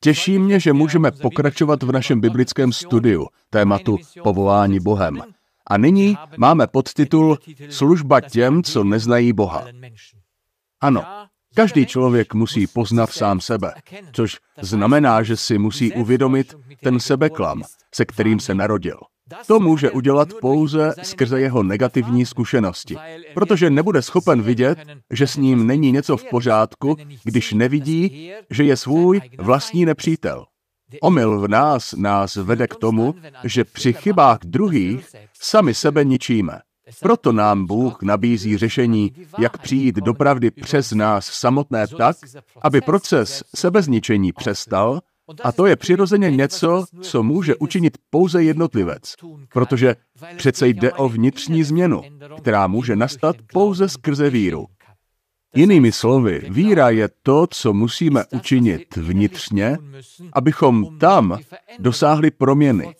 Těší mě, že můžeme pokračovat v našem biblickém studiu tématu povolání Bohem. A nyní máme podtitul Služba těm, co neznají Boha. Ano, každý člověk musí poznat sám sebe, což znamená, že si musí uvědomit ten sebeklam, se kterým se narodil. To může udělat pouze skrze jeho negativní zkušenosti, protože nebude schopen vidět, že s ním není něco v pořádku, když nevidí, že je svůj vlastní nepřítel. Omyl v nás nás vede k tomu, že při chybách druhých sami sebe ničíme. Proto nám Bůh nabízí řešení, jak přijít do pravdy přes nás samotné tak, aby proces sebezničení přestal a to je přirozeně něco, co může učinit pouze jako jednotlivec, protože přece jde o vnitřní změnu, která může nastat pouze skrze víru. Jinými slovy, víra je to, co musíme učinit vnitřně, abychom tam dosáhli proměny,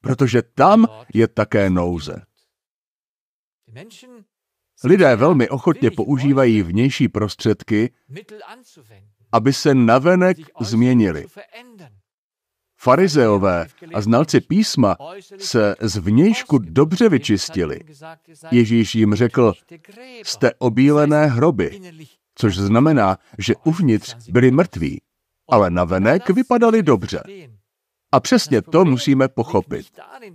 protože tam je také nouze. Lidé velmi ochotně používají vnější prostředky, aby se navenek změnili. Farizeové a znalci písma se z vnějšku dobře vyčistili. Ježíš jim řekl, jste obílené hroby, což znamená, že uvnitř byli mrtví, ale navenek vypadali dobře. A přesně to musíme pochopit.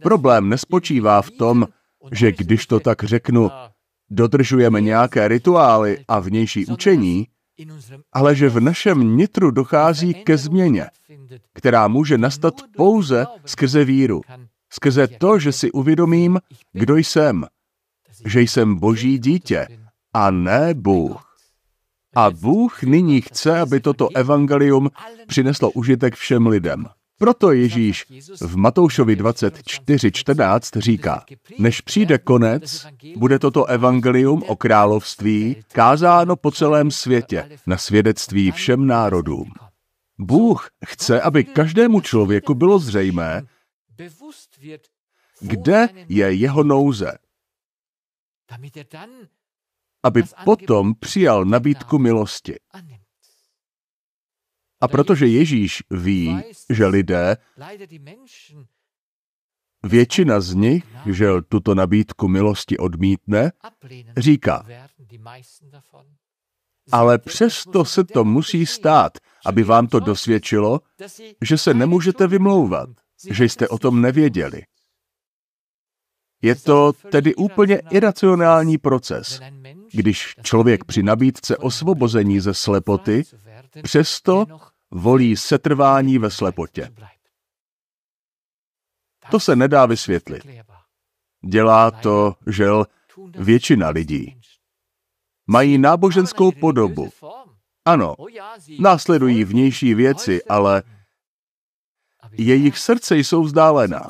Problém nespočívá v tom, že když to tak řeknu, dodržujeme nějaké rituály a vnější učení, ale že v našem nitru dochází ke změně, která může nastat pouze skrze víru, skrze to, že si uvědomím, kdo jsem, že jsem boží dítě a ne Bůh. A Bůh nyní chce, aby toto evangelium přineslo užitek všem lidem. Proto Ježíš v Matoušovi 24.14 říká, než přijde konec, bude toto evangelium o království kázáno po celém světě na svědectví všem národům. Bůh chce, aby každému člověku bylo zřejmé, kde je jeho nouze, aby potom přijal nabídku milosti. A protože Ježíš ví, že lidé, většina z nich, že tuto nabídku milosti odmítne, říká, ale přesto se to musí stát, aby vám to dosvědčilo, že se nemůžete vymlouvat, že jste o tom nevěděli. Je to tedy úplně iracionální proces. Když člověk při nabídce osvobození ze slepoty Přesto volí setrvání ve slepotě. To se nedá vysvětlit. Dělá to, žel, většina lidí. Mají náboženskou podobu. Ano, následují vnější věci, ale jejich srdce jsou vzdálená.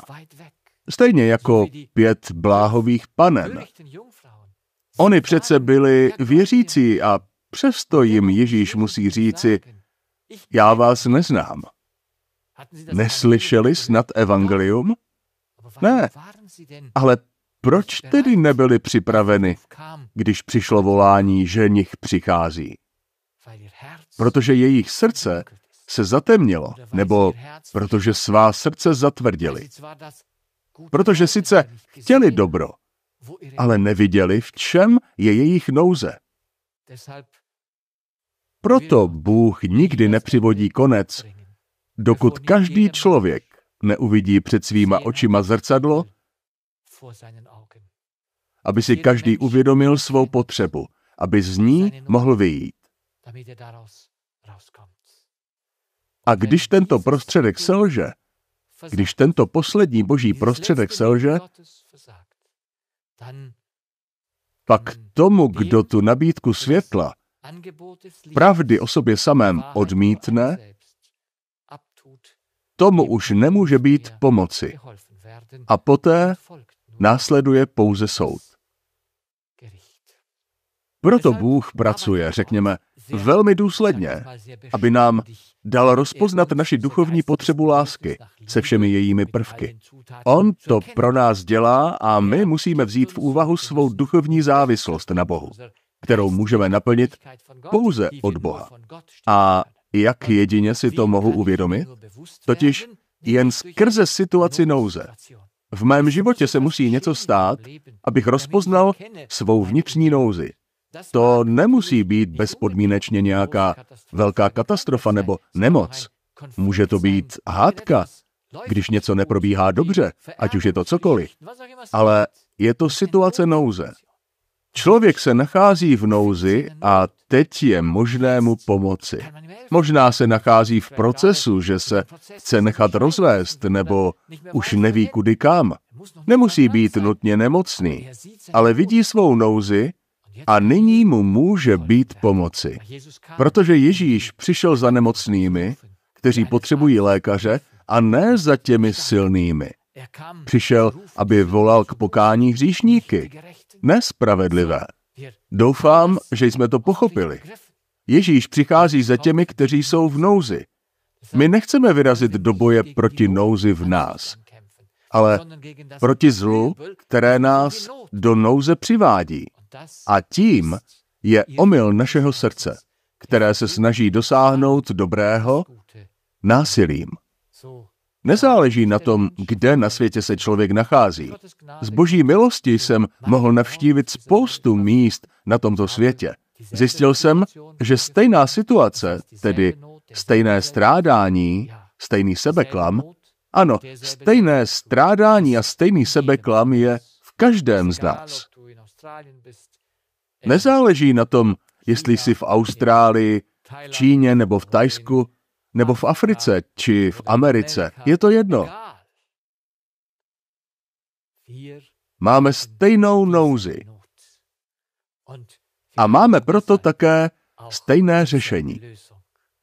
Stejně jako pět bláhových panen. Oni přece byli věřící a Přesto jim Ježíš musí říci, já vás neznám. Neslyšeli snad evangelium? Ne. Ale proč tedy nebyli připraveni, když přišlo volání, že nich přichází? Protože jejich srdce se zatemnilo, nebo protože svá srdce zatvrdili. Protože sice chtěli dobro, ale neviděli, v čem je jejich nouze. Proto Bůh nikdy nepřivodí konec, dokud každý člověk neuvidí před svýma očima zrcadlo, aby si každý uvědomil svou potřebu, aby z ní mohl vyjít. A když tento prostředek selže, když tento poslední boží prostředek selže, pak tomu, kdo tu nabídku světla pravdy o sobě samém odmítne, tomu už nemůže být pomoci. A poté následuje pouze soud. Proto Bůh pracuje, řekněme, velmi důsledně, aby nám dal er rozpoznat naši duchovní potřebu lásky se všemi jejími prvky. On to pro nás dělá a my musíme vzít v úvahu svou duchovní závislost na Bohu kterou můžeme naplnit pouze od Boha. A jak jedině si to mohu uvědomit? Totiž jen skrze situaci nouze. V mém životě se musí něco stát, abych rozpoznal svou vnitřní nouzi. To nemusí být bezpodmínečně nějaká velká katastrofa nebo nemoc. Může to být hádka, když něco neprobíhá dobře, ať už je to cokoliv. Ale je to situace nouze. Člověk se nachází v nouzi a teď je možné mu pomoci. Možná se nachází v procesu, že se chce nechat rozvést nebo už neví kudy kam. Nemusí být nutně nemocný, ale vidí svou nouzi a nyní mu může být pomoci. Protože Ježíš přišel za nemocnými, kteří potřebují lékaře, a ne za těmi silnými. Přišel, aby volal k pokání hříšníky, nespravedlivé. Doufám, že jsme to pochopili. Ježíš přichází za těmi, kteří jsou v nouzi. My nechceme vyrazit do boje proti nouzi v nás, ale proti zlu, které nás do nouze přivádí. A tím je omyl našeho srdce, které se snaží dosáhnout dobrého násilím. Nezáleží na tom, kde na světě se člověk nachází. Z boží milosti jsem mohl navštívit spoustu míst na tomto světě. Zjistil jsem, že stejná situace, tedy stejné strádání, stejný sebeklam, ano, stejné strádání a stejný sebeklam je v každém z nás. Nezáleží na tom, jestli jsi v Austrálii, v Číně nebo v Tajsku, nebo v Africe, či v Americe. Je to jedno. Máme stejnou nouzi. A máme proto také stejné řešení.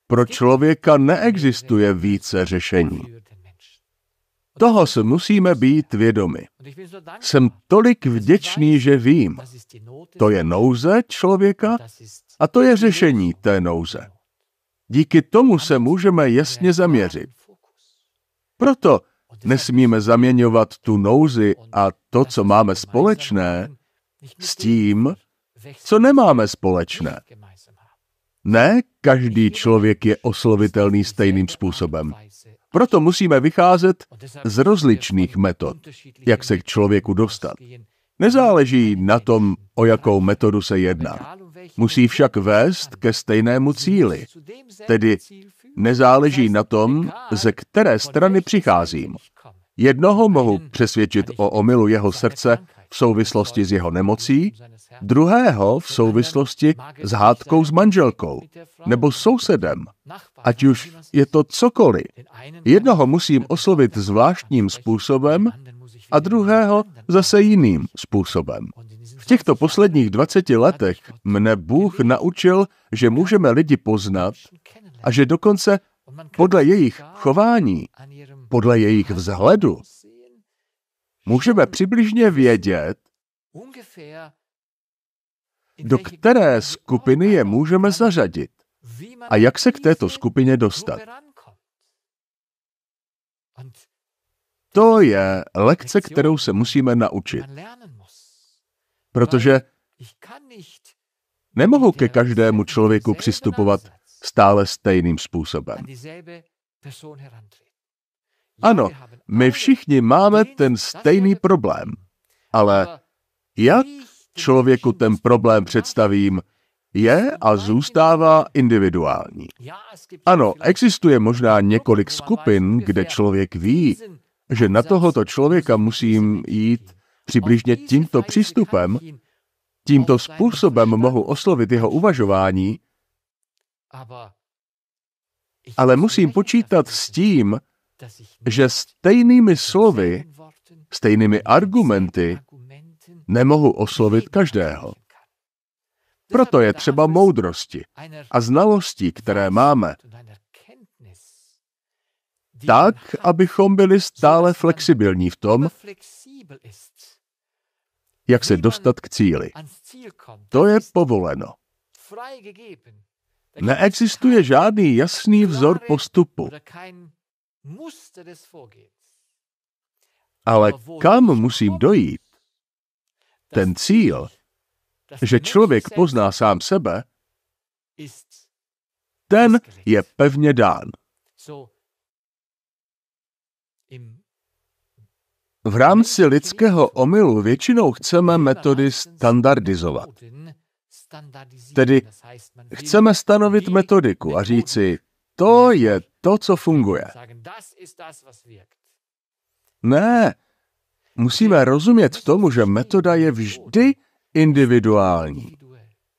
Pro člověka neexistuje více řešení. Toho se musíme být vědomi. Jsem tolik vděčný, že vím. To je nouze člověka a to je řešení té nouze. Díky tomu se můžeme jasně zaměřit. Proto nesmíme zaměňovat tu nouzi a to, co máme společné, s tím, co nemáme společné. Ne každý člověk je oslovitelný stejným způsobem. Proto musíme vycházet z rozličných metod, jak se k člověku dostat. Nezáleží na tom, o jakou metodu se jedná musí však vést ke stejnému cíli, tedy nezáleží na tom, ze které strany přicházím. Jednoho mohu přesvědčit o omilu jeho srdce v souvislosti s jeho nemocí, druhého v souvislosti s hádkou s manželkou nebo sousedem, ať už je to cokoliv. Jednoho musím oslovit zvláštním způsobem a druhého zase jiným způsobem. V těchto posledních 20 letech mne Bůh naučil, že můžeme lidi poznat a že dokonce podle jejich chování, podle jejich vzhledu, můžeme přibližně vědět, do které skupiny je můžeme zařadit a jak se k této skupině dostat. To je lekce, kterou se musíme naučit protože nemohu ke každému člověku přistupovat stále stejným způsobem. Ano, my všichni máme ten stejný problém, ale jak člověku ten problém představím, je a zůstává individuální. Ano, existuje možná několik skupin, kde člověk ví, že na tohoto člověka musím jít Přibližně tímto přístupem, tímto způsobem mohu oslovit jeho uvažování, ale musím počítat s tím, že stejnými slovy, stejnými argumenty nemohu oslovit každého. Proto je třeba moudrosti a znalostí, které máme, tak, abychom byli stále flexibilní v tom, jak se dostat k cíli. To je povoleno. Neexistuje žádný jasný vzor postupu. Ale kam musím dojít? Ten cíl, že člověk pozná sám sebe, ten je pevně dán. V rámci lidského omylu většinou chceme metody standardizovat. Tedy chceme stanovit metodiku a říci, to je to, co funguje. Ne, musíme rozumět tomu, že metoda je vždy individuální.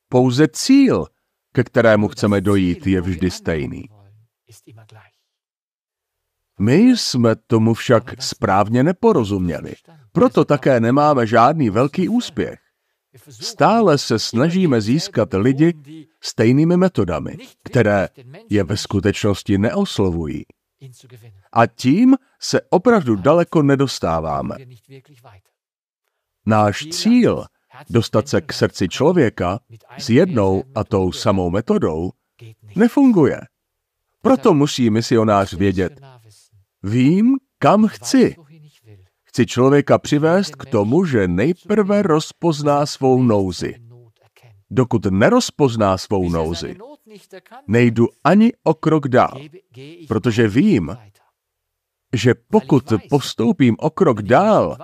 Pouze cíl, ke kterému chceme dojít, je vždy stejný. My jsme tomu však správně neporozuměli. Proto také nemáme žádný velký úspěch. Stále se snažíme získat lidi stejnými metodami, které je ve skutečnosti neoslovují. A tím se opravdu daleko nedostáváme. Náš cíl dostat se k srdci člověka s jednou a tou samou metodou, nefunguje. Proto musí misionář vědět, Vím, kam chci. Chci člověka přivést k tomu, že nejprve rozpozná svou nouzi. Dokud nerozpozná svou nouzi, nejdu ani o krok dál, protože vím, že pokud postoupím o krok dál,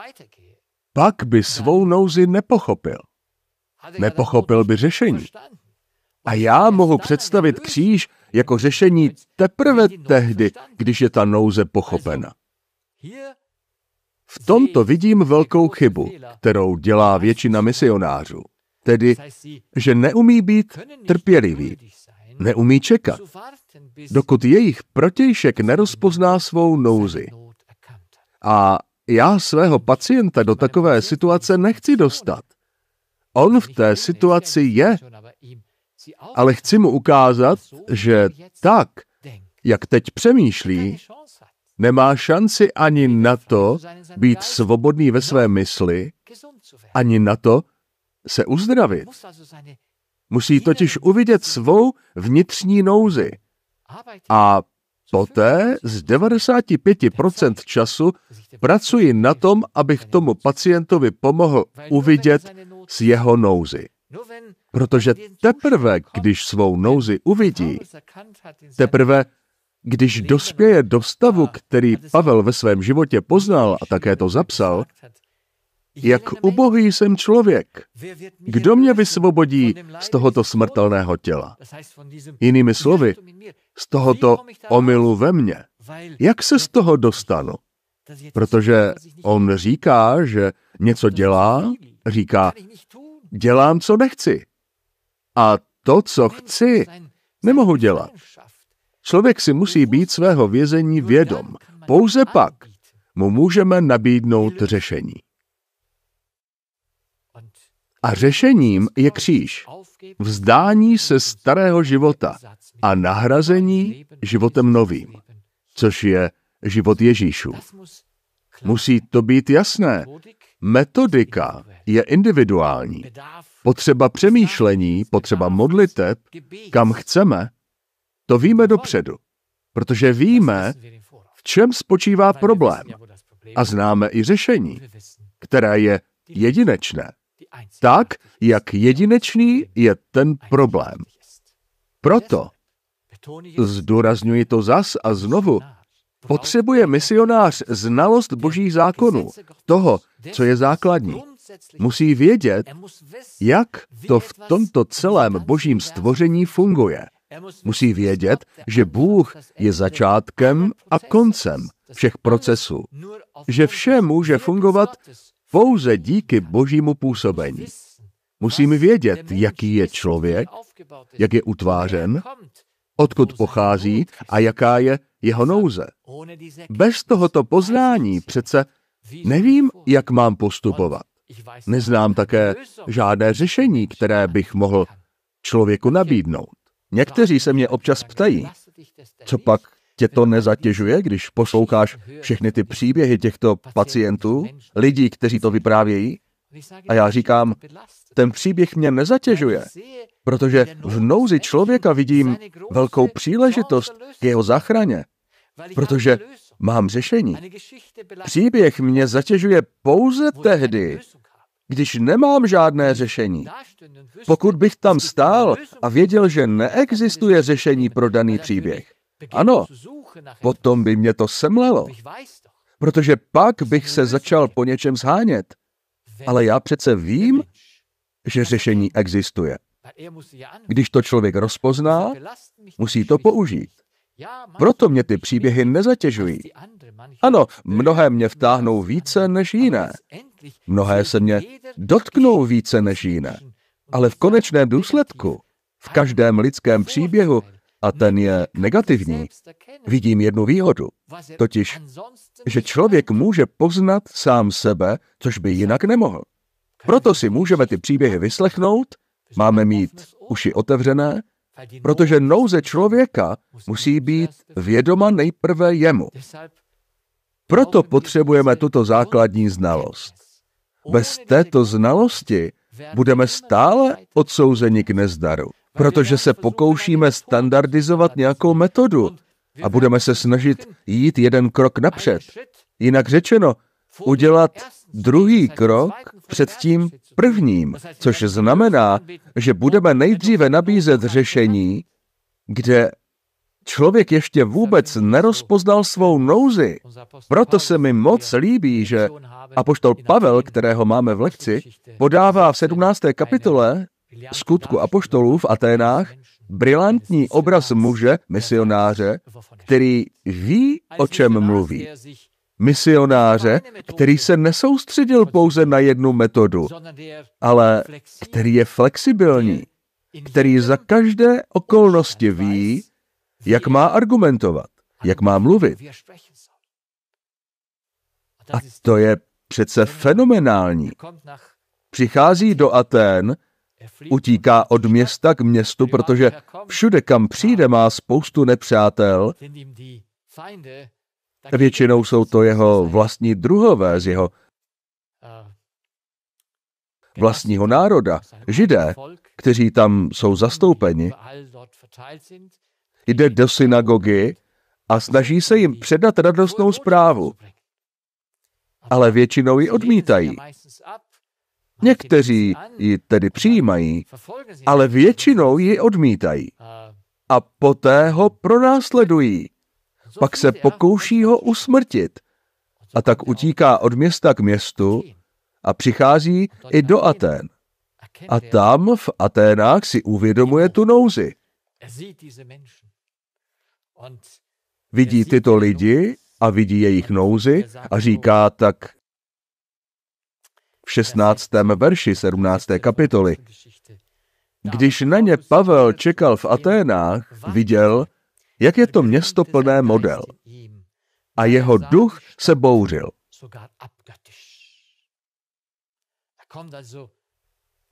pak by svou nouzi nepochopil. Nepochopil by řešení. A já mohu představit kříž jako řešení teprve tehdy, když je ta nouze pochopena. V tomto vidím velkou chybu, kterou dělá většina misionářů. Tedy, že neumí být trpělivý, neumí čekat, dokud jejich protějšek nerozpozná svou nouzi. A já svého pacienta do takové situace nechci dostat. On v té situaci je ale chci mu ukázat, že tak, jak teď přemýšlí, nemá šanci ani na to být svobodný ve své mysli, ani na to se uzdravit. Musí totiž uvidět svou vnitřní nouzi a Poté z 95% času pracuji na tom, abych tomu pacientovi pomohl uvidět s jeho nouzi. Protože teprve, když svou nouzi uvidí, teprve, když dospěje do stavu, který Pavel ve svém životě poznal a také to zapsal, jak ubohý jsem člověk. Kdo mě vysvobodí z tohoto smrtelného těla? Jinými slovy, z tohoto omylu ve mně. Jak se z toho dostanu? Protože on říká, že něco dělá, říká, dělám, co nechci. A to, co chci, nemohu dělat. Člověk si musí být svého vězení vědom. Pouze pak mu můžeme nabídnout řešení. A řešením je kříž. Vzdání se starého života a nahrazení životem novým, což je život Ježíšův. Musí to být jasné. Metodika je individuální potřeba přemýšlení, potřeba modliteb, kam chceme, to víme dopředu, protože víme, v čem spočívá problém a známe i řešení, které je jedinečné. Tak, jak jedinečný je ten problém. Proto, zdůrazňuji to zas a znovu, potřebuje misionář znalost božích zákonů, toho, co je základní musí vědět, jak to v tomto celém božím stvoření funguje. Musí vědět, že Bůh je začátkem a koncem všech procesů, že vše může fungovat pouze díky božímu působení. Musím vědět, jaký je člověk, jak je utvářen, odkud pochází a jaká je jeho nouze. Bez tohoto poznání přece nevím, jak mám postupovat. Neznám také žádné řešení, které bych mohl člověku nabídnout. Někteří se mě občas ptají, co pak tě to nezatěžuje, když posloucháš všechny ty příběhy těchto pacientů, lidí, kteří to vyprávějí? A já říkám, ten příběh mě nezatěžuje, protože v nouzi člověka vidím velkou příležitost k jeho záchraně, protože mám řešení. Příběh mě zatěžuje pouze tehdy, když nemám žádné řešení. Pokud bych tam stál a věděl, že neexistuje řešení pro daný příběh, ano, potom by mě to semlelo, protože pak bych se začal po něčem zhánět. Ale já přece vím, že řešení existuje. Když to člověk rozpozná, musí to použít. Proto mě ty příběhy nezatěžují. Ano, mnohé mě vtáhnou více než jiné. Mnohé se mě dotknou více než jiné. Ale v konečném důsledku, v každém lidském příběhu, a ten je negativní, vidím jednu výhodu. Totiž, že člověk může poznat sám sebe, což by jinak nemohl. Proto si můžeme ty příběhy vyslechnout, máme mít uši otevřené protože nouze člověka musí být vědoma nejprve jemu. Proto potřebujeme tuto základní znalost. Bez této znalosti budeme stále odsouzeni k nezdaru, protože se pokoušíme standardizovat nějakou metodu a budeme se snažit jít jeden krok napřed. Jinak řečeno, udělat druhý krok před tím prvním, což znamená, že budeme nejdříve nabízet řešení, kde člověk ještě vůbec nerozpoznal svou nouzi. Proto se mi moc líbí, že apoštol Pavel, kterého máme v lekci, podává v 17. kapitole skutku apoštolů v Aténách brilantní obraz muže, misionáře, který ví, o čem mluví misionáře, který se nesoustředil pouze na jednu metodu, ale který je flexibilní, který za každé okolnosti ví, jak má argumentovat, jak má mluvit. A to je přece fenomenální. Přichází do Atén, utíká od města k městu, protože všude, kam přijde, má spoustu nepřátel Většinou jsou to jeho vlastní druhové z jeho vlastního národa, židé, kteří tam jsou zastoupeni. Jde do synagogy a snaží se jim předat radostnou zprávu, ale většinou ji odmítají. Někteří ji tedy přijímají, ale většinou ji odmítají. A poté ho pronásledují pak se pokouší ho usmrtit. A tak utíká od města k městu a přichází i do Atén. A tam v Aténách si uvědomuje tu nouzi. Vidí tyto lidi a vidí jejich nouzi a říká tak v 16. verši 17. kapitoly. Když na ně Pavel čekal v Aténách, viděl, jak je to město plné model. A jeho duch se bouřil.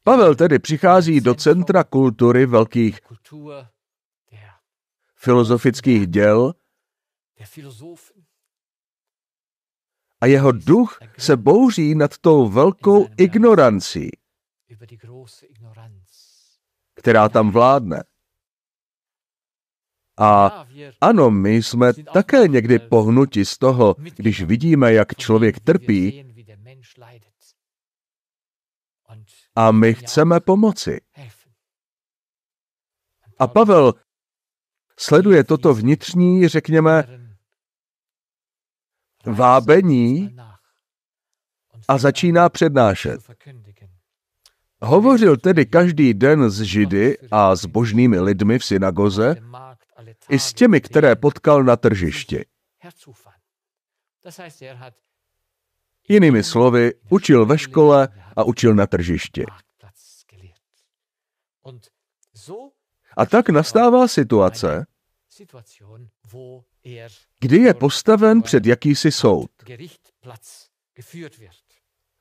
Pavel tedy přichází do centra kultury velkých filozofických děl a jeho duch se bouří nad tou velkou ignorancí, která tam vládne. A ano, my jsme také někdy pohnuti z toho, když vidíme, jak člověk trpí, a my chceme pomoci. A Pavel sleduje toto vnitřní, řekněme, vábení a začíná přednášet. Hovořil tedy každý den s Židy a s božnými lidmi v synagoze i s těmi, které potkal na tržišti. Jinými slovy, učil ve škole a učil na tržišti. A tak nastává situace, kdy je postaven před jakýsi soud.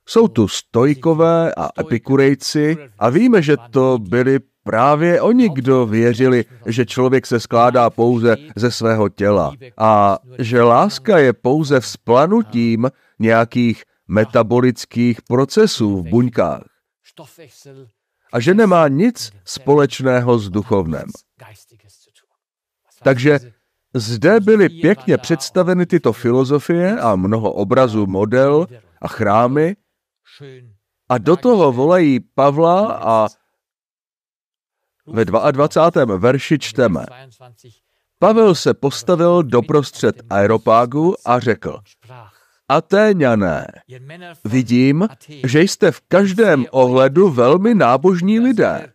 Jsou tu stojkové a epikurejci a víme, že to byli právě oni, kdo věřili, že člověk se skládá pouze ze svého těla a že láska je pouze vzplanutím nějakých metabolických procesů v buňkách a že nemá nic společného s duchovnem. Takže zde byly pěkně představeny tyto filozofie a mnoho obrazů model a chrámy, a do toho volají Pavla a ve 22. verši čteme. Pavel se postavil doprostřed aeropágu a řekl, Atéňané, vidím, že jste v každém ohledu velmi nábožní lidé.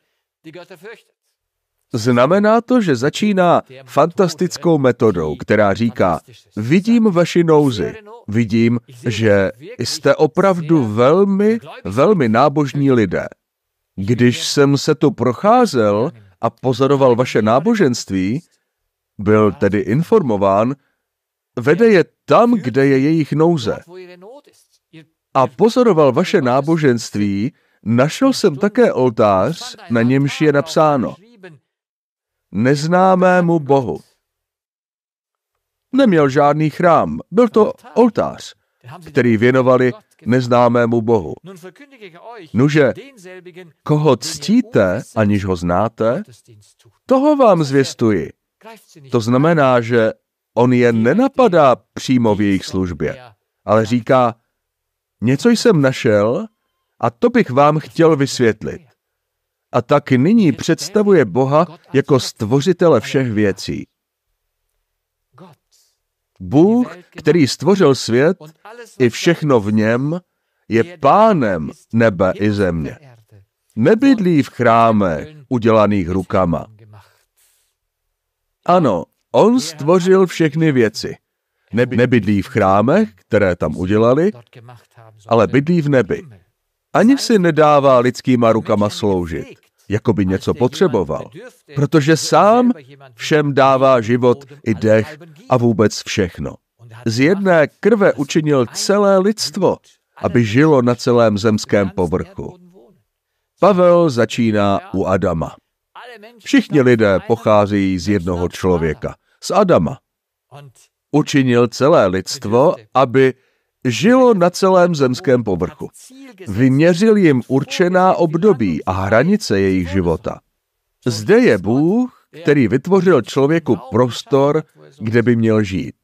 Znamená to, že začíná fantastickou metodou, která říká, vidím vaši nouzi, vidím, že jste opravdu velmi, velmi nábožní lidé. Když jsem se tu procházel a pozoroval vaše náboženství, byl tedy informován, vede je tam, kde je jejich nouze. A pozoroval vaše náboženství, našel jsem také oltář, na němž je napsáno – neznámému bohu. Neměl žádný chrám, byl to oltář, který věnovali neznámému bohu. Nuže, koho ctíte, aniž ho znáte, toho vám zvěstuji. To znamená, že on je nenapadá přímo v jejich službě, ale říká, něco jsem našel a to bych vám chtěl vysvětlit a tak nyní představuje Boha jako stvořitele všech věcí. Bůh, který stvořil svět i všechno v něm, je pánem nebe i země. Nebydlí v chrámech udělaných rukama. Ano, on stvořil všechny věci. nebydlí v chrámech, které tam udělali, ale bydlí v nebi. Ani si nedává lidskýma rukama sloužit, jako by něco potřeboval, protože sám všem dává život i dech a vůbec všechno. Z jedné krve učinil celé lidstvo, aby žilo na celém zemském povrchu. Pavel začíná u Adama. Všichni lidé pocházejí z jednoho člověka, z Adama. Učinil celé lidstvo, aby žilo na celém zemském povrchu. Vyměřil jim určená období a hranice jejich života. Zde je Bůh, který vytvořil člověku prostor, kde by měl žít,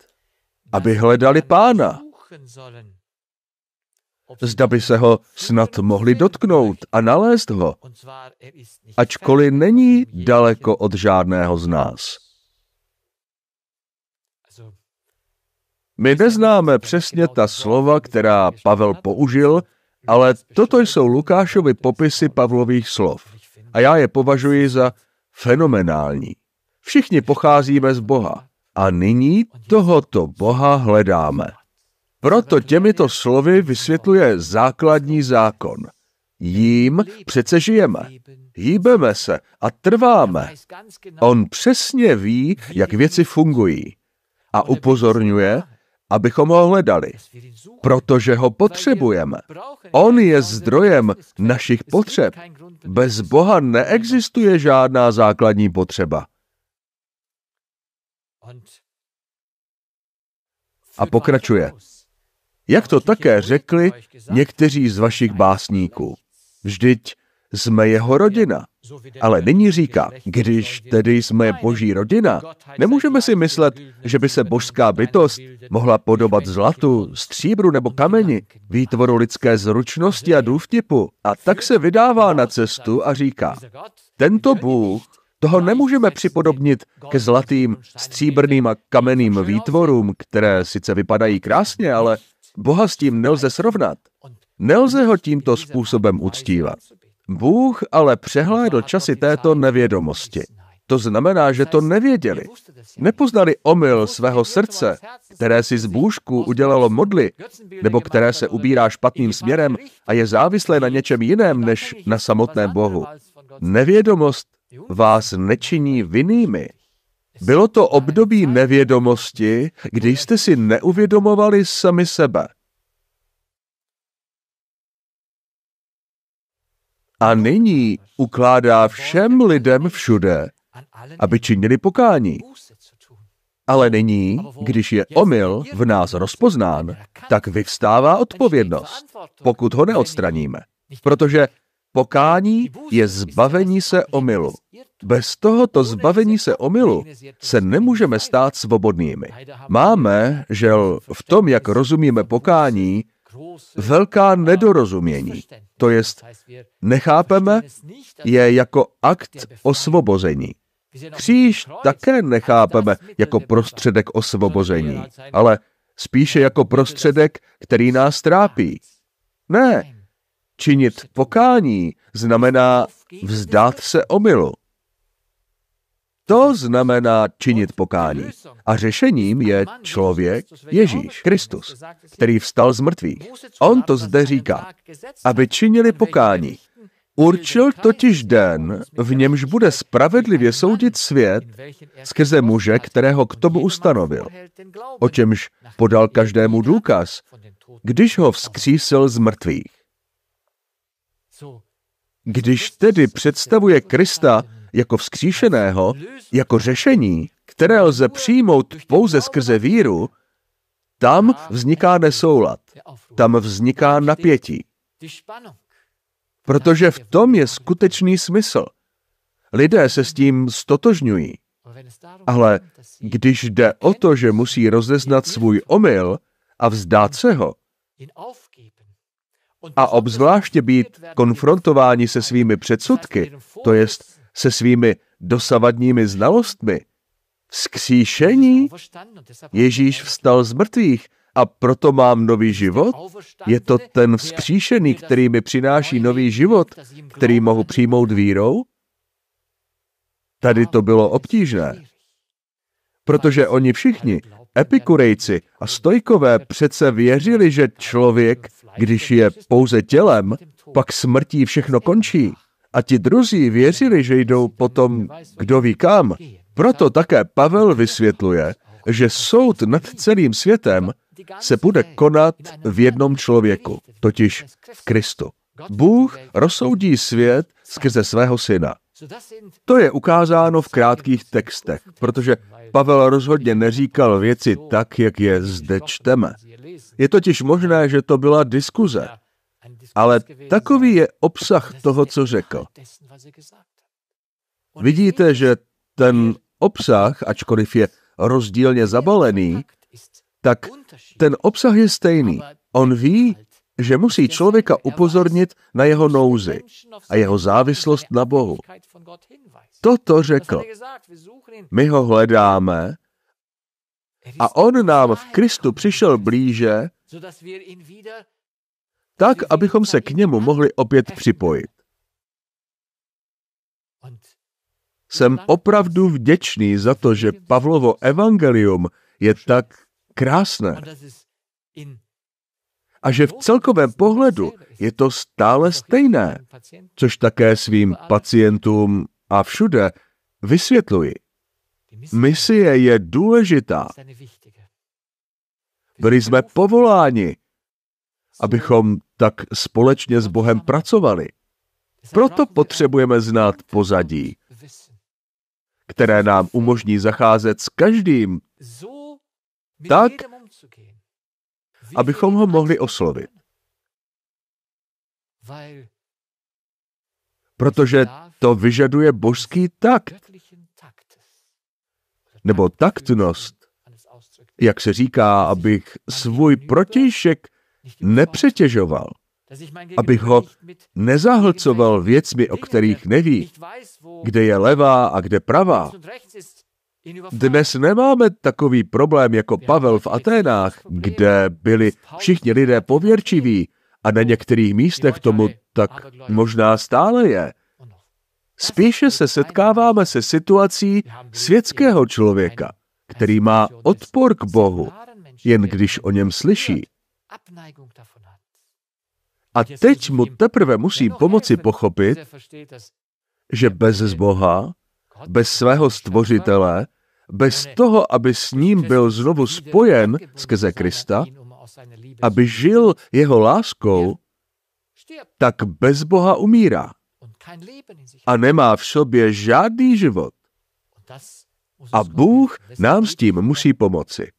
aby hledali pána. Zda by se ho snad mohli dotknout a nalézt ho, ačkoliv není daleko od žádného z nás. My neznáme přesně ta slova, která Pavel použil, ale toto jsou Lukášovi popisy Pavlových slov. A já je považuji za fenomenální. Všichni pocházíme z Boha a nyní tohoto Boha hledáme. Proto těmito slovy vysvětluje základní zákon. Jím přece žijeme, hýbeme se a trváme. On přesně ví, jak věci fungují a upozorňuje, abychom ho hledali, protože ho potřebujeme. On je zdrojem našich potřeb. Bez Boha neexistuje žádná základní potřeba. A pokračuje. Jak to také řekli někteří z vašich básníků. Vždyť jsme jeho rodina. Ale nyní říká, když tedy jsme boží rodina, nemůžeme si myslet, že by se božská bytost mohla podobat zlatu, stříbru nebo kameni, výtvoru lidské zručnosti a důvtipu. A tak se vydává na cestu a říká, tento Bůh toho nemůžeme připodobnit ke zlatým, stříbrným a kamenným výtvorům, které sice vypadají krásně, ale Boha s tím nelze srovnat. Nelze ho tímto způsobem uctívat. Bůh ale přehlédl časy této nevědomosti. To znamená, že to nevěděli. Nepoznali omyl svého srdce, které si z bůžku udělalo modly, nebo které se ubírá špatným směrem a je závislé na něčem jiném než na samotném Bohu. Nevědomost vás nečiní vinnými. Bylo to období nevědomosti, kdy jste si neuvědomovali sami sebe. a nyní ukládá všem lidem všude, aby činili pokání. Ale nyní, když je omyl v nás rozpoznán, tak vyvstává odpovědnost, pokud ho neodstraníme. Protože pokání je zbavení se omylu. Bez tohoto zbavení se omylu se nemůžeme stát svobodnými. Máme, že v tom, jak rozumíme pokání, velká nedorozumění, to jest nechápeme je jako akt osvobození. Kříž také nechápeme jako prostředek osvobození, ale spíše jako prostředek, který nás trápí. Ne, činit pokání znamená vzdát se omylu. To znamená činit pokání. A řešením je člověk Ježíš, Kristus, který vstal z mrtvých. On to zde říká, aby činili pokání. Určil totiž den, v němž bude spravedlivě soudit svět skrze muže, kterého k tomu ustanovil, o čemž podal každému důkaz, když ho vzkřísil z mrtvých. Když tedy představuje Krista, jako vzkříšeného, jako řešení, které lze přijmout pouze skrze víru, tam vzniká nesoulad, tam vzniká napětí. Protože v tom je skutečný smysl. Lidé se s tím stotožňují. Ale když jde o to, že musí rozeznat svůj omyl a vzdát se ho, a obzvláště být konfrontováni se svými předsudky, to jest se svými dosavadními znalostmi. Vzkříšení? Ježíš vstal z mrtvých a proto mám nový život? Je to ten vzkříšený, který mi přináší nový život, který mohu přijmout vírou? Tady to bylo obtížné. Protože oni všichni, epikurejci a stojkové, přece věřili, že člověk, když je pouze tělem, pak smrtí všechno končí a ti druzí věřili, že jdou potom kdo ví kam. Proto také Pavel vysvětluje, že soud nad celým světem se bude konat v jednom člověku, totiž v Kristu. Bůh rozsoudí svět skrze svého syna. To je ukázáno v krátkých textech, protože Pavel rozhodně neříkal věci tak, jak je zde čteme. Je totiž možné, že to byla diskuze. Ale takový je obsah toho, co řekl. Vidíte, že ten obsah, ačkoliv je rozdílně zabalený, tak ten obsah je stejný. On ví, že musí člověka upozornit na jeho nouzi a jeho závislost na Bohu. Toto řekl. My ho hledáme a on nám v Kristu přišel blíže, tak abychom se k němu mohli opět připojit. Jsem opravdu vděčný za to, že Pavlovo evangelium je tak krásné a že v celkovém pohledu je to stále stejné, což také svým pacientům a všude vysvětluji. Misie je důležitá. Byli jsme povoláni, abychom tak společně s Bohem pracovali. Proto potřebujeme znát pozadí, které nám umožní zacházet s každým tak, abychom ho mohli oslovit. Protože to vyžaduje božský takt, nebo taktnost, jak se říká, abych svůj protějšek nepřetěžoval, abych ho nezahlcoval věcmi, o kterých neví, kde je levá a kde pravá. Dnes nemáme takový problém jako Pavel v Aténách, kde byli všichni lidé pověrčiví a na některých místech tomu tak možná stále je. Spíše se setkáváme se situací světského člověka, který má odpor k Bohu, jen když o něm slyší. A teď mu teprve musí pomoci pochopit, že er bez Boha, bez svého er stvořitele, bez er toho, aby s ním byl znovu spojen skrze Krista, um aby žil jeho láskou, tak bez Boha umírá a nemá v sobě žádný život. A Bůh nám s tím musí pomoci.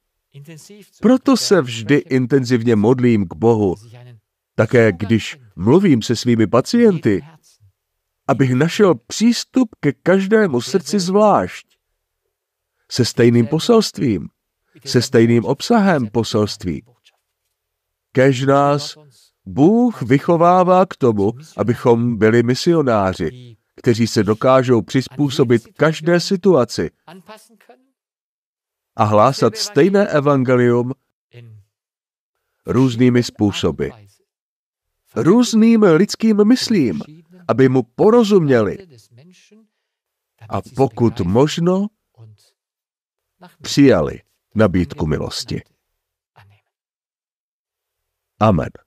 Proto se vždy intenzivně modlím k Bohu. Také když mluvím se svými pacienty, abych našel přístup ke každému srdci zvlášť. Se stejným poselstvím, se stejným obsahem poselství. Kež nás Bůh vychovává k tomu, abychom byli misionáři, kteří se dokážou přizpůsobit každé situaci, a hlásat stejné evangelium různými způsoby. Různým lidským myslím, aby mu porozuměli. A pokud možno, přijali nabídku milosti. Amen.